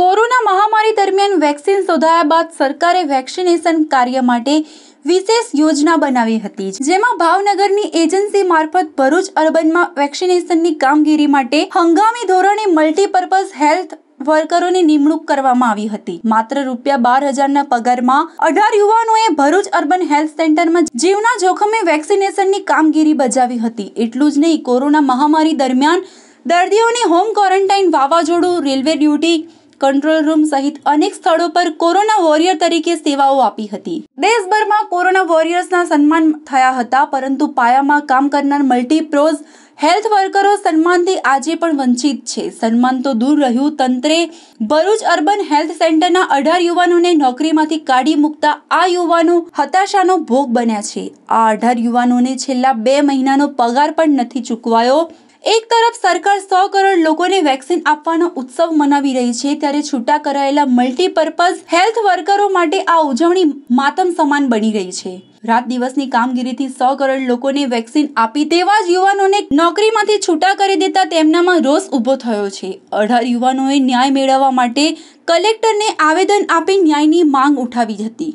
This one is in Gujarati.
કોરોના મહામારી દરમિયાન વેક્સિન શોધાયા બાદ સરકારે વેક્સિનેશન કાર્ય માટે વિશેષ યોજના બનાવી હતી જેમાં ભાવનગરની એજન્સી મારફત ભરૂચ અર્બનમાં વેક્સિનેશનની કામગીરી માટે હંગામી ધોરણે મલ્ટીપર્પઝ હેલ્થ વર્કરોની નિમણૂક કરવામાં આવી હતી માત્ર રૂપિયા બાર હજારના પગારમાં અઢાર યુવાનોએ ભરૂચ અર્બન હેલ્થ સેન્ટરમાં જીવના જોખમે વેક્સિનેશનની કામગીરી બજાવી હતી એટલું જ નહીં કોરોના મહામારી દરમિયાન દર્દીઓની હોમ ક્વોરન્ટાઇન વાવાઝોડું રેલવે ડ્યુટી કંટ્રોલ રૂમ સહિત અનેક સ્થળો પર કોરોના વોરિયર તરીકે સેવાઓ આપી હતી દેશભરમાં કોરોના વોરિયર્સના સન્માન થયા હતા પરંતુ પાયામાં કામ કરનાર મલ્ટીપ્રોઝ હેલ્થ વર્કરો સન્માનથી આજે પણ વંચિત છે સન્માન તો દૂર રહ્યું તંત્રે ભરૂચ અર્બન હેલ્થ સેન્ટરના અઢાર યુવાનોને નોકરીમાંથી કાઢી મૂકતા આ યુવાનો હતાશાનો ભોગ બન્યા છે આ અઢાર યુવાનોને છેલ્લા બે મહિનાનો પગાર પણ નથી ચૂકવાયો એક તરફ સરકાર સો કરોડ લોકોને વેક્સિન આપવાનો ઉત્સવ મનાવી રહી છે ત્યારે છૂટા કરાયેલા મલ્ટીપર્પઝ હેલ્થ વર્કરો માટે આ ઉજવણી માતમ સમાન બની રહી છે રાત દિવસની કામગીરીથી સો કરોડ લોકોને વેક્સિન આપી તેવા જ યુવાનોને નોકરીમાંથી છૂટા કરી દેતા તેમનામાં રોષ ઊભો થયો છે અઢાર યુવાનોએ ન્યાય મેળવવા માટે કલેક્ટરને આવેદન આપી ન્યાયની માંગ ઉઠાવી હતી